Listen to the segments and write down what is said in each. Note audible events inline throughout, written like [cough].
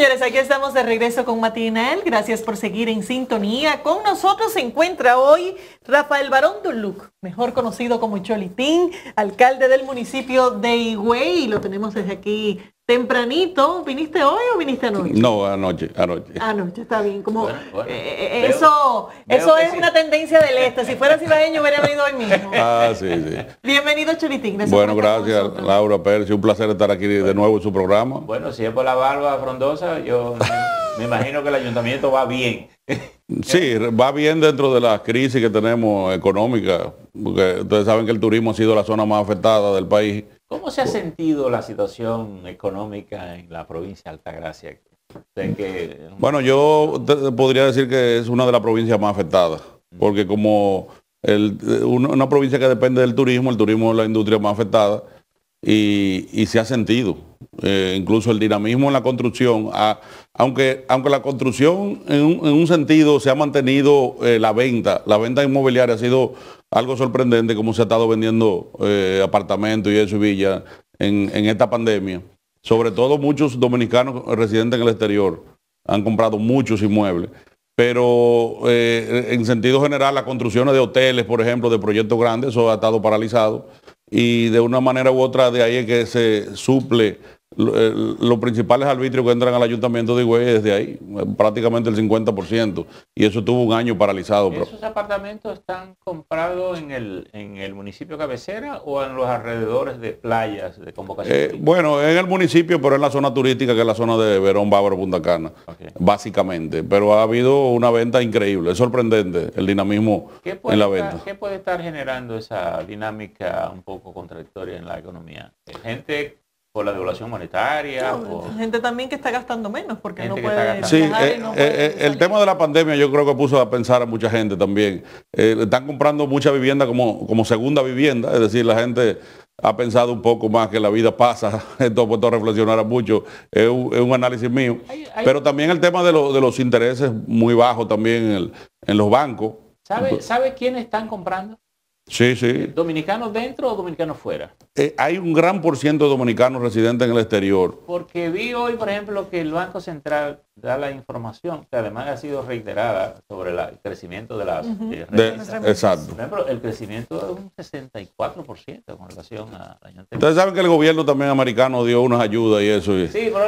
Señores, aquí estamos de regreso con Matinal. Gracias por seguir en sintonía. Con nosotros se encuentra hoy Rafael Barón Duluc, mejor conocido como Cholitín, alcalde del municipio de Higüey. lo tenemos desde aquí tempranito, ¿viniste hoy o viniste anoche? No, anoche, anoche. Anoche, está bien. Como eh, eh, eso, eso es una tendencia del este. Si fuera cibaeño hubiera venido hoy mismo. [laughs] Ah, sí, sí. Bienvenido, Churitín. bueno, gracias, Laura Pérez. Un placer estar aquí de nuevo en su programa. Bueno, si es por la barba frondosa, yo me imagino que el ayuntamiento va bien. Sí, va bien dentro de la crisis que tenemos económica, porque ustedes saben que el turismo ha sido la zona más afectada del país ¿Cómo se ha sentido la situación económica en la provincia de Altagracia? Bueno, yo podría decir que es una de las provincias más afectadas, mm. porque como eh, una, provincia que depende del turismo, el turismo es la industria más afectada, y, se ha sentido. Eh, incluso el dinamismo en la construcción, aunque, aunque la construcción en un, sentido se ha mantenido eh, la venta, la venta inmobiliaria ha sido algo sorprendente como se ha estado vendiendo eh, apartamentos y eso y villas en, en, esta pandemia. Sobre todo muchos dominicanos residentes en el exterior han comprado muchos inmuebles, pero en sentido general las construcciones de hoteles, por ejemplo, de proyectos grandes, eso ha estado paralizado y de una manera u otra de ahí es que se suple eh, los principales arbitrios que entran al ayuntamiento de Higüey desde ahí, eh, prácticamente el 50%, y eso tuvo un año paralizado. ¿Esos apartamentos están comprados en el, en el municipio cabecera o en los alrededores de playas de convocación? Eh, bueno, en el municipio, pero en la zona turística, que es la zona de Verón, Bávaro, Punta Cana, básicamente. Pero ha habido una venta increíble, es sorprendente el dinamismo en la venta. ¿Qué puede estar generando esa dinámica un poco contradictoria en la economía? Gente por la devaluación monetaria. Gente también que está gastando menos porque no puede... Sí, eh, eh, el tema de la pandemia yo creo que puso a pensar a mucha gente también. Eh, están comprando mucha vivienda como, como segunda vivienda, es decir, la gente ha pensado un poco más que la vida pasa, [laughs] esto puesto reflexionar mucho, es un, es un, análisis mío. Pero también el tema de, los intereses muy bajos también en, los bancos. ¿Sabe, ¿Sabe quiénes están comprando? Sí, sí. ¿Dominicanos dentro o dominicanos fuera? Eh, hay un gran por de dominicanos residentes en el exterior. Porque vi hoy, por ejemplo, que el Banco Central da la información, que además ha sido reiterada, sobre el crecimiento de las... Eh, exacto. el crecimiento es un 64% con relación al año anterior. Ustedes saben que el gobierno también americano dio unas ayudas y eso. Y, sí, digo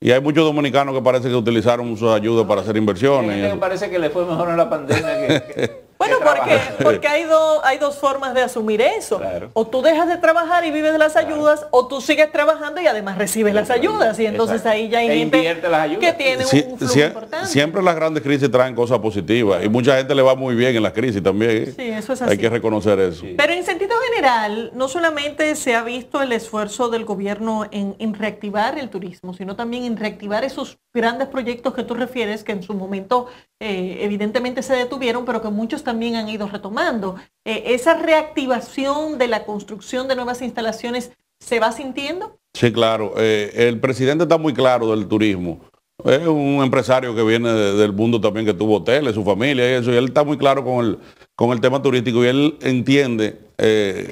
y, hay muchos dominicanos que parece que utilizaron sus ayudas para hacer inversiones. parece que le fue mejor en la pandemia que... [laughs] Bueno, porque, [laughs] porque hay, dos, hay dos formas de asumir eso. O tú dejas de trabajar y vives de las ayudas, o tú sigues trabajando y además recibes las ayudas. Y entonces ahí ya hay e que tiene un flujo importante. Siempre las grandes crisis traen cosas positivas y mucha gente le va muy bien en las crisis también. ¿eh? Sí, eso es así. Hay que reconocer eso. Pero en sentido general, no solamente se ha visto el esfuerzo del gobierno en reactivar el turismo, sino también en reactivar esos grandes proyectos que tú refieres, que en su momento eh, evidentemente se detuvieron, pero que muchos también han ido retomando. Eh, ¿Esa reactivación de la construcción de nuevas instalaciones se va sintiendo? Sí, claro. Eh, el presidente está muy claro del turismo. Es un empresario que viene del mundo también, que tuvo hoteles, su familia y eso, y él está muy claro con el, con el tema turístico y él entiende.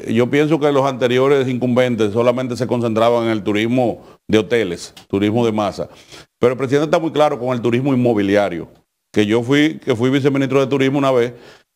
yo pienso que los anteriores incumbentes solamente se concentraban en el turismo de hoteles, turismo de masa. Pero el presidente está muy claro con el turismo inmobiliario, que yo fui, que fui viceministro de turismo una vez,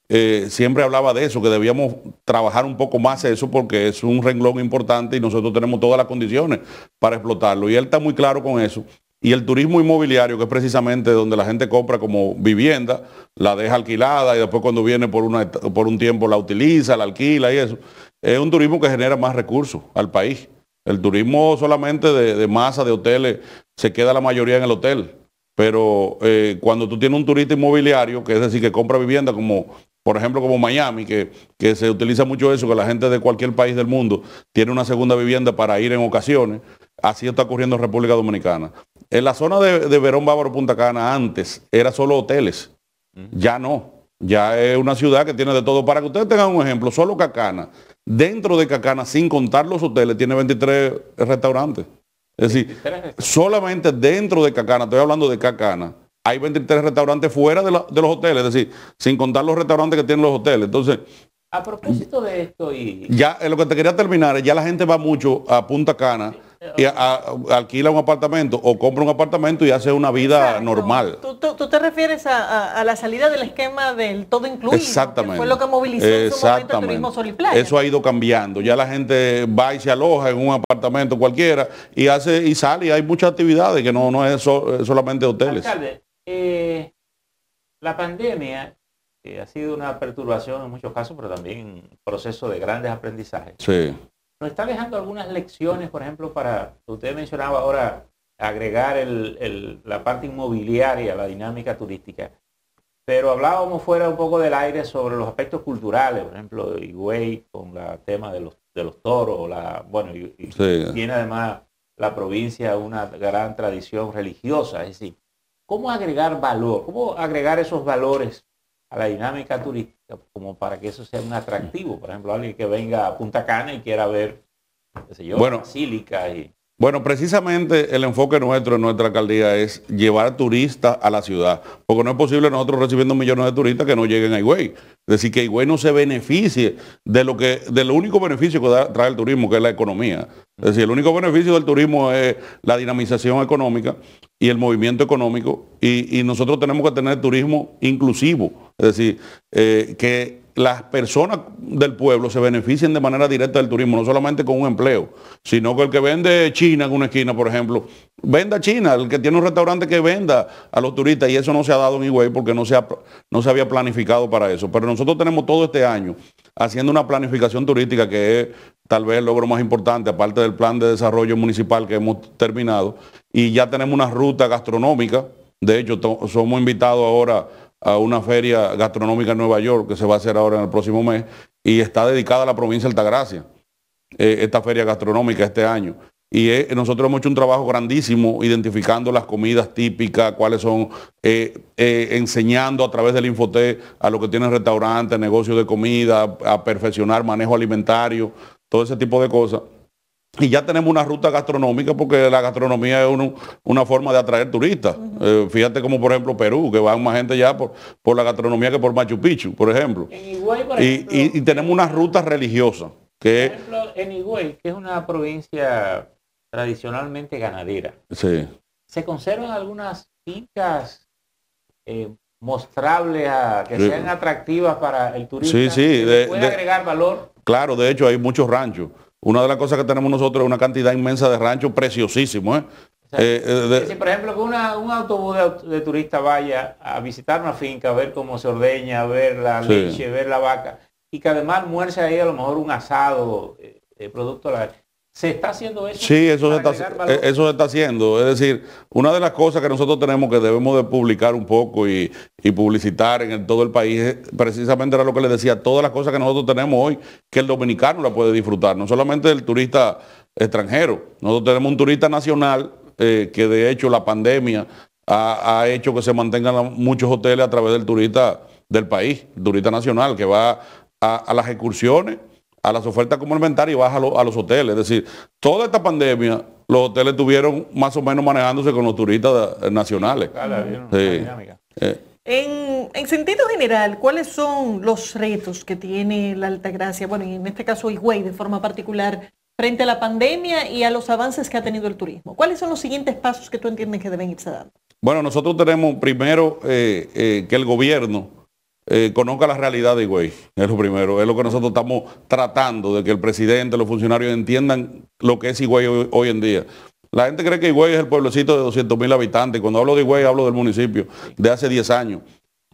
eh, siempre hablaba de eso, que debíamos trabajar un poco más eso porque es un renglón importante y nosotros tenemos todas las condiciones para explotarlo. Y él está muy claro con eso. Y el turismo inmobiliario, que es precisamente donde la gente compra como vivienda, la deja alquilada y después cuando viene por, una, por un tiempo la utiliza, la alquila y eso, es un turismo que genera más recursos al país. El turismo solamente de, masa, de hoteles, se queda la mayoría en el hotel. Pero eh, cuando tú tienes un turista inmobiliario, que es decir, que compra vivienda como, por ejemplo, como Miami, que, se utiliza mucho eso, que la gente de cualquier país del mundo tiene una segunda vivienda para ir en ocasiones, así está ocurriendo en República Dominicana. En la zona de, de Verón Bávaro Punta Cana antes era solo hoteles, mm. ya no. Ya es una ciudad que tiene de todo. Para que ustedes tengan un ejemplo, solo Cacana dentro de Cacana, sin contar los hoteles, tiene 23 restaurantes. Es decir, solamente dentro de Cacana, estoy hablando de Cacana, hay 23 restaurantes fuera de, los hoteles, es decir, sin contar los restaurantes que tienen los hoteles. Entonces, a propósito de esto y... Ya, eh, lo que te quería terminar, ya la gente va mucho a Punta Cana y alquila un apartamento o compra un apartamento y hace una vida normal. ¿Tú, tú, te refieres a, la salida del esquema del todo incluido. Exactamente. lo que movilizó en el turismo sol y Eso ha ido cambiando. Ya la gente va y se aloja en un apartamento cualquiera y hace y sale. Y hay muchas actividades que no, no es solamente hoteles. Eh, la pandemia eh, ha sido una perturbación en muchos casos, pero también un proceso de grandes aprendizajes. Sí está dejando algunas lecciones, por ejemplo, para, usted mencionaba ahora agregar la parte inmobiliaria, la dinámica turística. Pero hablábamos fuera un poco del aire sobre los aspectos culturales, por ejemplo, Higüey con la tema de los, toros, la, bueno, y, tiene además la provincia una gran tradición religiosa, es decir, ¿cómo agregar valor? ¿Cómo agregar esos valores a la dinámica turística como para que eso sea un atractivo. Por ejemplo, alguien que venga a Punta Cana y quiera ver, qué sé yo, bueno, y bueno, precisamente el enfoque nuestro en nuestra alcaldía es llevar turistas a la ciudad, porque no es posible nosotros recibiendo millones de turistas que no lleguen a Higüey. Es decir, que Higüey no se beneficie de lo que, del único beneficio que trae el turismo, que es la economía. Es decir, el único beneficio del turismo es la dinamización económica y el movimiento económico, y, nosotros tenemos que tener turismo inclusivo, es decir, eh, que las personas del pueblo se beneficien de manera directa del turismo, no solamente con un empleo, sino que el que vende China en una esquina, por ejemplo, venda China, el que tiene un restaurante que venda a los turistas, y eso no se ha dado en Higüey porque no se, no se había planificado para eso. Pero nosotros tenemos todo este año haciendo una planificación turística que es tal vez el logro más importante, aparte del plan de desarrollo municipal que hemos terminado, y ya tenemos una ruta gastronómica, de hecho somos invitados ahora a una feria gastronómica en Nueva York que se va a hacer ahora en el próximo mes y está dedicada a la provincia de Altagracia, eh, esta feria gastronómica este año. Y eh, nosotros hemos hecho un trabajo grandísimo identificando las comidas típicas, cuáles son, eh, enseñando a través del Infoté a lo que tienen restaurantes, negocios de comida, a perfeccionar manejo alimentario, todo ese tipo de cosas. Y ya tenemos una ruta gastronómica porque la gastronomía es una forma de atraer turistas. Eh, fíjate como por ejemplo Perú, que van más gente ya por, por la gastronomía que por Machu Picchu, por ejemplo. y, tenemos una ruta religiosa Que, por ejemplo, en Higüey, que es una provincia tradicionalmente ganadera, ¿se conservan algunas fincas eh, mostrables, a, que sean atractivas para el turista? Sí, sí. ¿Puede agregar valor? Claro, de hecho hay muchos ranchos. Una de las cosas que tenemos nosotros es una cantidad inmensa de ranchos preciosísimos. ¿eh? Eh, eh, por ejemplo que un autobús de, turista vaya a visitar una finca, a ver cómo se ordeña, a ver la leche, a ver la vaca, y que además muerce ahí a lo mejor un asado, producto de la... ¿Se está haciendo eso? Sí, eso se, está, eh, eso se está haciendo. Es decir, una de las cosas que nosotros tenemos que debemos de publicar un poco y, publicitar en todo el país, precisamente era lo que les decía, todas las cosas que nosotros tenemos hoy, que el dominicano la puede disfrutar, no solamente el turista extranjero. Nosotros tenemos un turista nacional eh, que de hecho la pandemia ha, hecho que se mantengan muchos hoteles a través del turista del país, el turista nacional, que va a las excursiones a las ofertas complementarias y baja a los hoteles. Es decir, toda esta pandemia, los hoteles tuvieron más o menos manejándose con los turistas nacionales. Eh. En, en, sentido general, ¿cuáles son los retos que tiene la Altagracia? Bueno, en este caso Higüey de forma particular, frente a la pandemia y a los avances que ha tenido el turismo. ¿Cuáles son los siguientes pasos que tú entiendes que deben irse dando? Bueno, nosotros tenemos primero eh, eh, que el gobierno eh, conozca la realidad de Higüey, es lo primero, es lo que nosotros estamos tratando, de que el presidente, los funcionarios entiendan lo que es Higüey hoy, en día. La gente cree que Higüey es el pueblecito de 200.000 mil habitantes, cuando hablo de Higüey hablo del municipio de hace 10 años.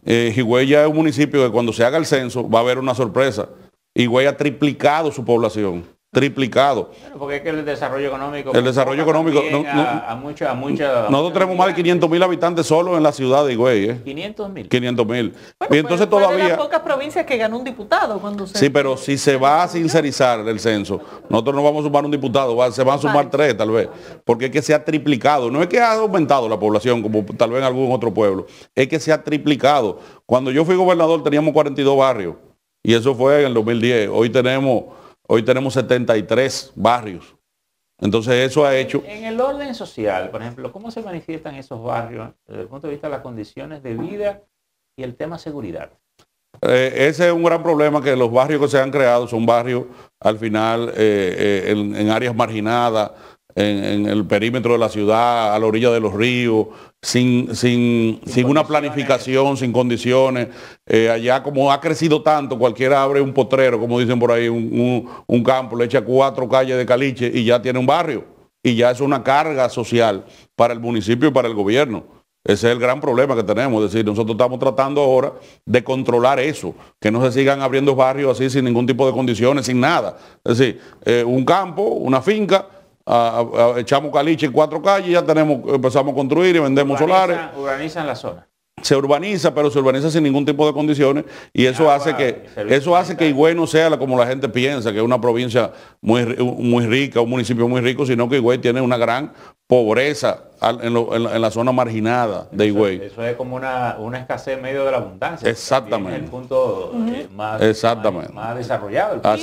Eh, Higüey ya es un municipio que cuando se haga el censo va a haber una sorpresa. Higüey ha triplicado su población triplicado. porque es que el desarrollo económico... El desarrollo económico... a, mucha, mucha. nosotros tenemos más de 500 mil habitantes solo en la ciudad de Higüey. ¿eh? 500 mil. 500 mil. y entonces todavía... las pocas provincias que ganó un diputado cuando se... Sí, pero si se va a sincerizar el censo, nosotros no vamos a sumar un diputado, se van a sumar tres tal vez, porque es que se ha triplicado. No es que ha aumentado la población como tal vez en algún otro pueblo, es que se ha triplicado. Cuando yo fui gobernador teníamos 42 barrios y eso fue en el 2010. Hoy tenemos... Hoy tenemos 73 barrios. Entonces eso ha hecho... En, el orden social, por ejemplo, ¿cómo se manifiestan esos barrios eh, desde el punto de vista de las condiciones de vida y el tema seguridad? Eh, ese es un gran problema que los barrios que se han creado son barrios al final eh, en, áreas marginadas, en, el perímetro de la ciudad, a la orilla de los ríos, sin, sin, sin, una planificación, sin condiciones. Eh, allá como ha crecido tanto, cualquiera abre un potrero, como dicen por ahí, un, campo, le echa cuatro calles de caliche y ya tiene un barrio. Y ya es una carga social para el municipio y para el gobierno. Ese es el gran problema que tenemos. Es decir, nosotros estamos tratando ahora de controlar eso, que no se sigan abriendo barrios así sin ningún tipo de condiciones, sin nada. Es decir, eh, un campo, una finca, echamos caliche en cuatro calles, ya tenemos, empezamos a construir y vendemos solares. Urbanizan la zona. Se urbaniza, pero se urbaniza sin ningún tipo de condiciones y eso hace que eso hace que Higüey no sea como la gente piensa, que es una provincia muy, muy rica, un municipio muy rico, sino que Higüey tiene una gran pobreza en, la, zona marginada de Higüey. Eso, es como una, escasez en medio de la abundancia. Exactamente. En el punto eh, más, desarrollado.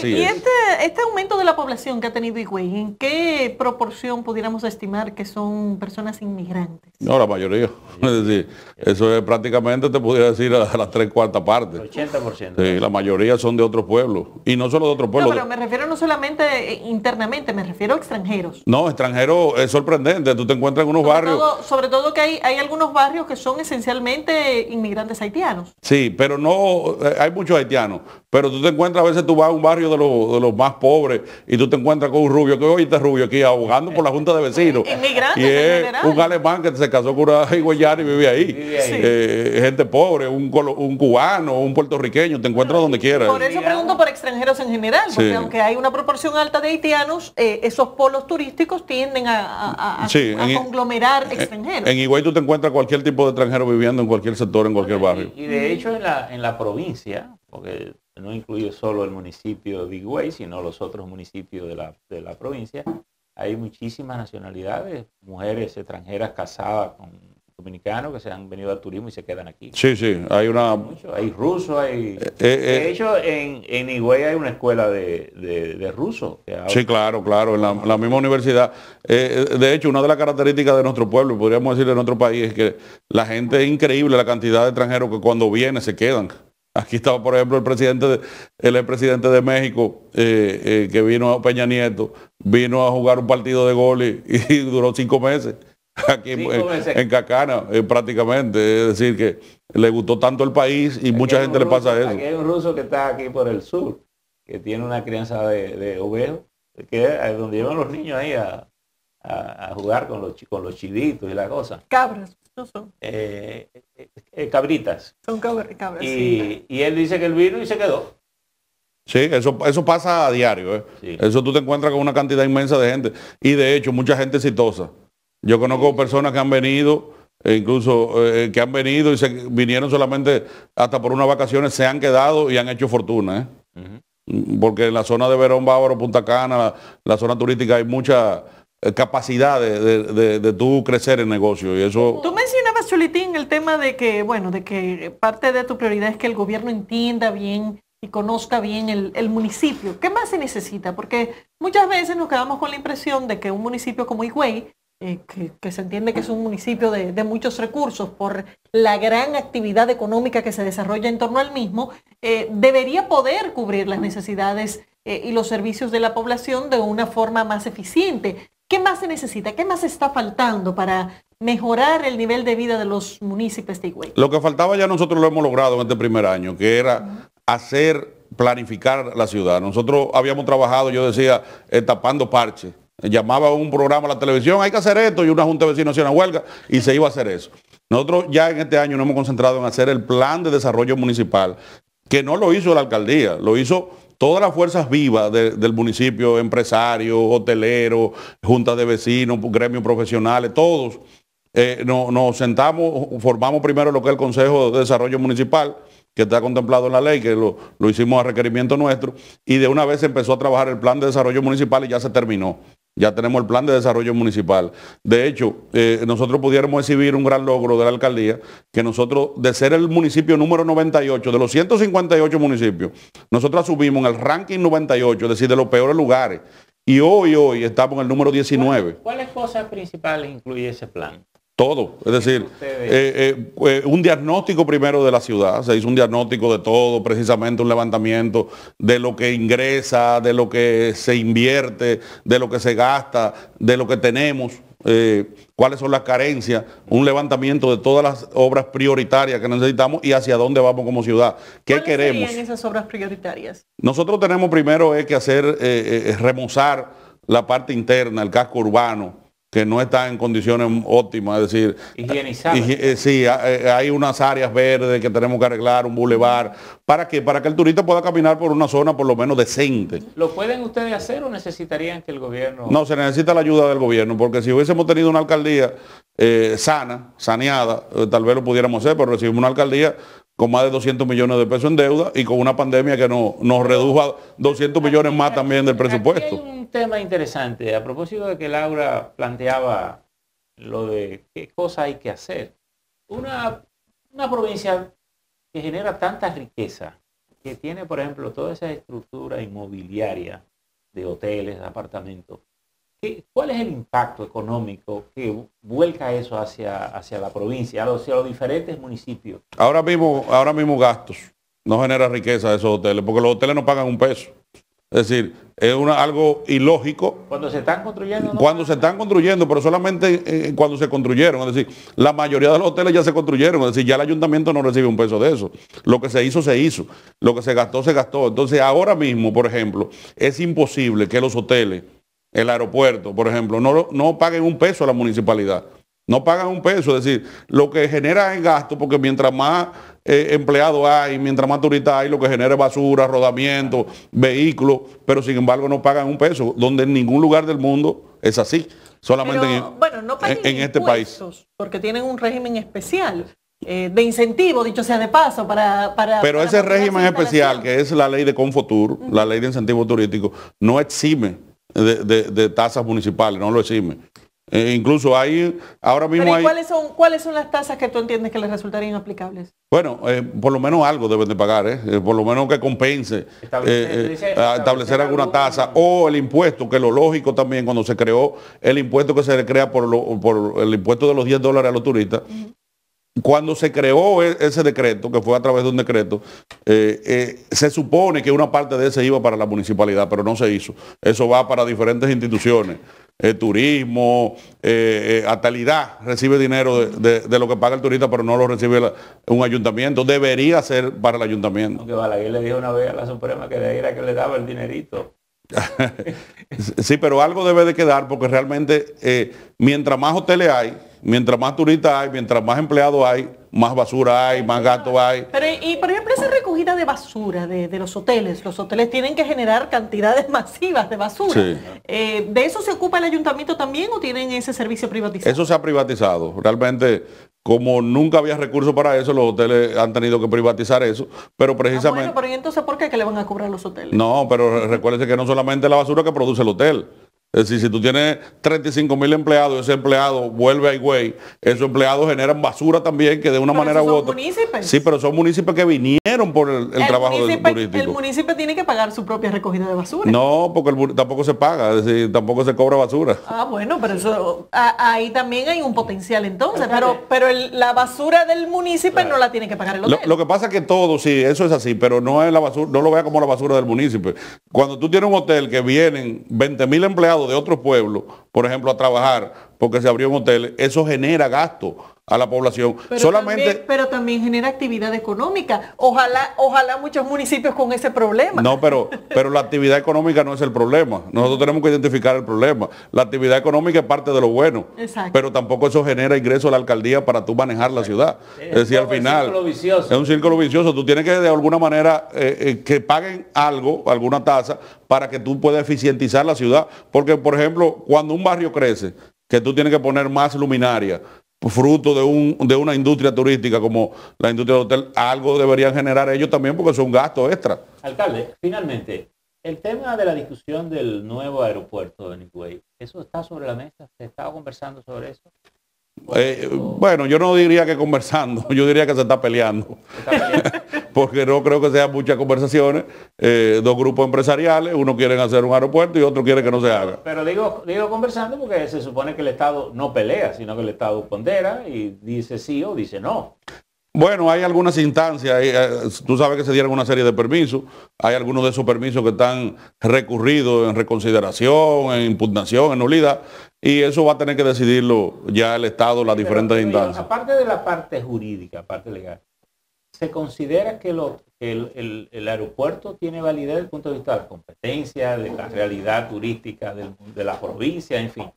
y, este, este, aumento de la población que ha tenido Higüey, ¿en qué proporción pudiéramos estimar que son personas inmigrantes? No, la mayoría. Es decir, eso es prácticamente, te pudiera decir, a las tres cuartas partes. 80%. Sí, la mayoría son de otros pueblos. Y no solo de otros pueblos. No, pero me refiero no solamente eh, internamente, me refiero a extranjeros. No, extranjeros es sorprendente Tú te encuentras en unos barrios. sobre todo que hay, algunos barrios que son esencialmente inmigrantes haitianos. Sí, pero no, eh, hay muchos haitianos. Pero tú te encuentras, a veces tú vas a un barrio de los, de los más pobres y tú te encuentras con un rubio, que hoy está rubio aquí ahogando por la Junta de Vecinos. [laughs] Inmigrantes. Y es pues, un alemán que se casó con una [laughs] y vive ahí. Eh, gente pobre, un, cubano, un puertorriqueño, te encuentras donde quieras. Por eso pregunto por extranjeros en general, porque aunque hay una proporción alta de haitianos, eh, esos polos turísticos tienden a sí, conglomerar extranjeros. En Higüey tú te encuentras cualquier tipo de extranjero viviendo en cualquier sector, en cualquier barrio. Y, de hecho en la, en la provincia, porque no incluye solo el municipio de Higüey, sino los otros municipios de la provincia, hay muchísimas nacionalidades, mujeres extranjeras casadas con dominicanos que se han venido al turismo y se quedan aquí. Sí, sí, hay una... hay rusos, hay... Eh, eh, de eh. hecho, en, en Higüey hay una escuela de, de, rusos. Sí, claro, claro, en la, misma universidad. de hecho, una de las características de nuestro pueblo, podríamos decir de nuestro país, es que la gente es increíble la cantidad de extranjeros que cuando viene se quedan. [laughs] Aquí estaba, por ejemplo, el presidente de, el presidente de México, que vino a Peña Nieto, vino a jugar un partido de goles [laughs] y duró cinco meses aquí en, Cacana, eh, prácticamente. Es decir, que le gustó tanto el país y mucha gente le pasa eso. Aquí hay un ruso que está aquí por el sur, que tiene una crianza de, de que es donde llevan los niños ahí a, jugar con los, con los chilitos y la cosa. Cabras. No son. Eh, eh, cabritas. Son cabras. Y, él dice que el vino y se quedó. Sí, eso, eso pasa a diario. Eso tú te encuentras con una cantidad inmensa de gente. Y de hecho, mucha gente exitosa. Yo conozco personas que han venido, eh, incluso eh, que han venido y vinieron solamente hasta por unas vacaciones, se han quedado y han hecho fortuna. ¿eh? Porque en la zona de Verón Bávaro, Punta Cana, la, zona turística hay mucha eh, capacidad de, de, tú crecer en negocio y eso... Tú mencionabas, Chulitín, el tema de que, bueno, de que parte de tu prioridad es que el gobierno entienda bien y conozca bien el, el, municipio. ¿Qué más se necesita? Porque muchas veces nos quedamos con la impresión de que un municipio como Higüey eh, que, se entiende que es un municipio de, muchos recursos por la gran actividad económica que se desarrolla en torno al mismo, eh, debería poder cubrir las necesidades eh, y los servicios de la población de una forma más eficiente. ¿Qué más se necesita? ¿Qué más está faltando para mejorar el nivel de vida de los municipios de Higüey? Lo que faltaba ya nosotros lo hemos logrado en este primer año, que era hacer planificar la ciudad. Nosotros habíamos trabajado, yo decía, tapando parches llamaba un programa a la televisión, hay que hacer esto, y una junta de vecinos hacía una huelga, y se iba a hacer eso. Nosotros ya en este año nos hemos concentrado en hacer el plan de desarrollo municipal, que no lo hizo la alcaldía, lo hizo todas las fuerzas vivas del municipio, empresarios, hoteleros, juntas de vecinos, gremios profesionales, todos. Eh, nos sentamos, formamos primero lo que es el Consejo de Desarrollo Municipal, que está contemplado en la ley, que lo, lo hicimos a requerimiento nuestro, y de una vez empezó a trabajar el plan de desarrollo municipal y ya se terminó. Ya tenemos el plan de desarrollo municipal. De hecho, eh, nosotros pudiéramos exhibir un gran logro de la alcaldía, que nosotros, de ser el municipio número 98, de los 158 municipios, nosotros subimos en el ranking 98, es decir, de los peores lugares. Y hoy, hoy, estamos en el número 19. cuáles cosas principales incluye ese plan? Todo, es decir, eh, eh, eh, un diagnóstico primero de la ciudad, se hizo un diagnóstico de todo, precisamente un levantamiento de lo que ingresa, de lo que se invierte, de lo que se gasta, de lo que tenemos, cuáles son las carencias, un levantamiento de todas las obras prioritarias que necesitamos y hacia dónde vamos como ciudad, qué ¿Cuáles queremos. Serían esas obras prioritarias? Nosotros tenemos primero es que hacer, remozar la parte interna, el casco urbano que no está en condiciones óptimas, es decir, higienizar. Eh, sí, eh, eh, hay unas áreas verdes que tenemos que arreglar, un bulevar, ¿para qué? Para que el turista pueda caminar por una zona por lo menos decente. ¿Lo pueden ustedes hacer o necesitarían que el gobierno? No, se necesita la ayuda del gobierno, porque si hubiésemos tenido una alcaldía sana, saneada, tal vez lo pudiéramos hacer, pero recibimos una alcaldía con más de 200 millones de pesos en deuda y con una pandemia que nos redujo a 200 millones más también del presupuesto tema interesante. A propósito de que Laura planteaba lo de qué cosa hay que hacer. Una, una provincia que genera tanta riqueza, que tiene, por ejemplo, toda esa estructura inmobiliaria de hoteles, de apartamentos, ¿Cuál es el impacto económico que vuelca eso hacia, hacia la provincia, hacia los diferentes municipios? Ahora mismo, ahora mismo gastos. No genera riqueza esos hoteles, porque los hoteles no pagan un peso. Es decir, es algo ilógico. Cuando se están construyendo. Cuando se están construyendo, pero solamente cuando se construyeron. Es decir, la mayoría de los hoteles ya se construyeron. Es decir, ya el ayuntamiento no recibe un peso de eso. Lo que se hizo, se hizo. Lo que se gastó, se gastó. Entonces, ahora mismo, por ejemplo, es imposible que los hoteles, el aeropuerto, por ejemplo, no, no paguen un peso a la municipalidad. No pagan un peso, es decir, lo que genera es gasto, porque mientras más eh, empleados hay, mientras más turistas hay, lo que genera es basura, rodamiento, vehículos, pero sin embargo no pagan un peso, donde en ningún lugar del mundo es así, solamente en, bueno, no pagan en, este país. Porque tienen un régimen especial. Eh, de incentivo, dicho sea de paso, para... Pero ese régimen especial, que es la ley de Confotur, la ley de incentivo turístico, no exime de tasas municipales, no lo exime. Eh, incluso hay, ahora mismo hay... ¿cuáles son, ¿Cuáles son las tasas que tú entiendes que les resultarían aplicables? Bueno, eh, por lo menos algo deben de pagar, eh, por lo menos que compense establecer, alguna tasa o el impuesto, que lo lógico también cuando se creó el impuesto que se crea por, el impuesto de los 10 dólares a los turistas. Cuando se creó e, ese decreto, que fue a través de un decreto, se supone que una parte de ese iba para la municipalidad, pero no se hizo. Eso va para diferentes instituciones. Eh, turismo, eh, eh Atalidad recibe dinero de, lo que paga el turista, pero no lo recibe un ayuntamiento. Debería ser para el ayuntamiento. Aunque le dijo una vez a la Suprema que era que le daba el dinerito. [laughs] sí, pero algo debe de quedar porque realmente eh, mientras más hoteles hay, mientras más turistas hay, mientras más empleados hay, más basura hay, más gato hay. Pero y, por ejemplo de basura de, los hoteles. Los hoteles tienen que generar cantidades [laughs] masivas de basura. Eh, ¿De eso se ocupa el ayuntamiento también o tienen ese servicio privatizado? Eso se ha privatizado. Realmente, como nunca había recursos para eso, los hoteles han tenido que privatizar eso. Pero ah, precisamente... ¿Por entonces por qué que le van a cobrar los hoteles? No, pero recuérdense que no solamente la basura que produce el hotel es decir, si tú tienes 35 mil empleados, ese empleado vuelve a Higüey, esos empleados generan basura también, que de una manera u otra. Sí, pero son municipios que vinieron por el, trabajo del turístico. El municipio tiene que pagar su propia recogida de basura. No, porque tampoco se paga, decir, tampoco se cobra basura. Ah, bueno, pero eso ahí también hay un potencial entonces, pero, pero la basura del municipio eh, no la tiene que pagar el hotel. Lo, que pasa es que todo, sí, eso es así, pero no es la basura, no lo vea como la basura del municipio. Cuando tú tienes un hotel que vienen 20 mil empleados, de otro pueblo por ejemplo, a trabajar porque se abrió un hotel, eso genera gasto a la población. Pero Solamente, también, pero también genera actividad económica. Ojalá, ojalá muchos municipios con ese problema. No, pero, pero la actividad económica no es el problema. Nosotros tenemos que identificar el problema. La actividad económica es parte de lo bueno. Exacto. Pero tampoco eso genera ingreso a la alcaldía para tú manejar la ciudad. Es, decir, al final. Es, un círculo vicioso. Tú tienes que de alguna manera eh, eh, que paguen algo, alguna tasa, para que tú puedas eficientizar la ciudad. Porque, por ejemplo, cuando un barrio crece, que tú tienes que poner más luminaria, fruto de, un, de una industria turística como la industria del hotel, algo deberían generar ellos también porque son gasto extra. Alcalde, finalmente, el tema de la discusión del nuevo aeropuerto de Nicuey, ¿eso está sobre la mesa? ¿Se estaba conversando sobre eso? Eh, bueno, yo no diría que conversando, [laughs] yo diría que se está peleando. [laughs] Porque no creo que sean muchas conversaciones. Eh, dos grupos empresariales, uno quieren hacer un aeropuerto y otro quiere que no se haga. Pero digo, digo conversando porque se supone que el Estado no pelea, sino que el Estado pondera y dice sí o dice no. Bueno, hay algunas instancias, eh, tú sabes que se dieron una serie de permisos, hay algunos de esos permisos que están recurridos en reconsideración, en impugnación, en nulidad, y eso va a tener que decidirlo ya el Estado, las diferentes instancias. Aparte de la parte jurídica, parte legal, ¿se considera que, el, aeropuerto tiene validez desde el punto de vista de la competencia, de la realidad turística de la provincia, en fin?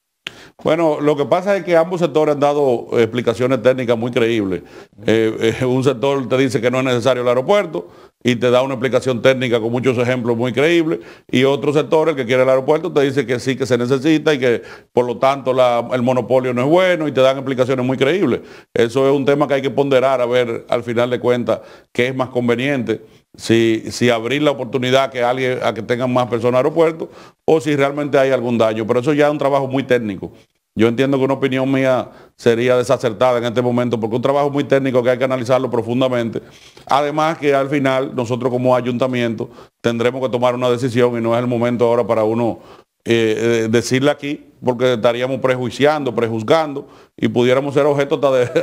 Bueno, lo que pasa es que ambos sectores han dado explicaciones técnicas muy creíbles. Eh, eh, un sector te dice que no es necesario el aeropuerto, y te da una explicación técnica con muchos ejemplos muy creíbles, y otro sector, el que quiere el aeropuerto, te dice que sí, que se necesita y que por lo tanto el monopolio no es bueno y te dan explicaciones muy creíbles. Eso es un tema que hay que ponderar a ver al final de cuentas qué es más conveniente, si, si abrir la oportunidad a que, alguien, que tengan más personas aeropuerto o si realmente hay algún daño, pero eso ya es un trabajo muy técnico. Yo entiendo que una opinión mía sería desacertada en este momento porque es un trabajo muy técnico que hay que analizarlo profundamente. Además que al final nosotros como ayuntamiento tendremos que tomar una decisión y no es el momento ahora para uno eh, eh, decirle aquí porque estaríamos prejuiciando, prejuzgando y pudiéramos ser objeto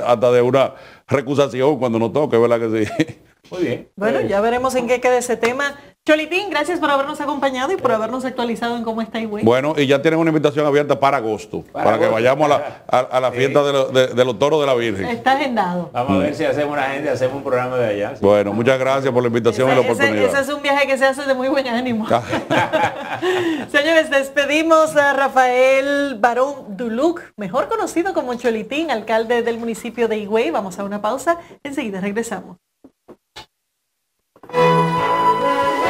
hasta de, [laughs] una recusación cuando nos toque, ¿verdad que sí? [laughs] Muy bien. Bueno, eh, ya veremos en qué queda ese tema. Cholitín, gracias por habernos acompañado y por habernos actualizado en cómo está Higüey. Bueno, y ya tienen una invitación abierta para agosto, para, que vayamos a, la, fiesta de, de, los toros de la Virgen. Está agendado. Vamos a ver si hacemos una agenda, hacemos un programa de allá. Bueno, muchas gracias por la invitación y la oportunidad. Ese, es un viaje que se hace de muy buen ánimo. Ah. [laughs] Señores, despedimos a Rafael Barón Duluc, mejor conocido como Cholitín, alcalde del municipio de Higüey. Vamos a una pausa, enseguida regresamos. Thank you.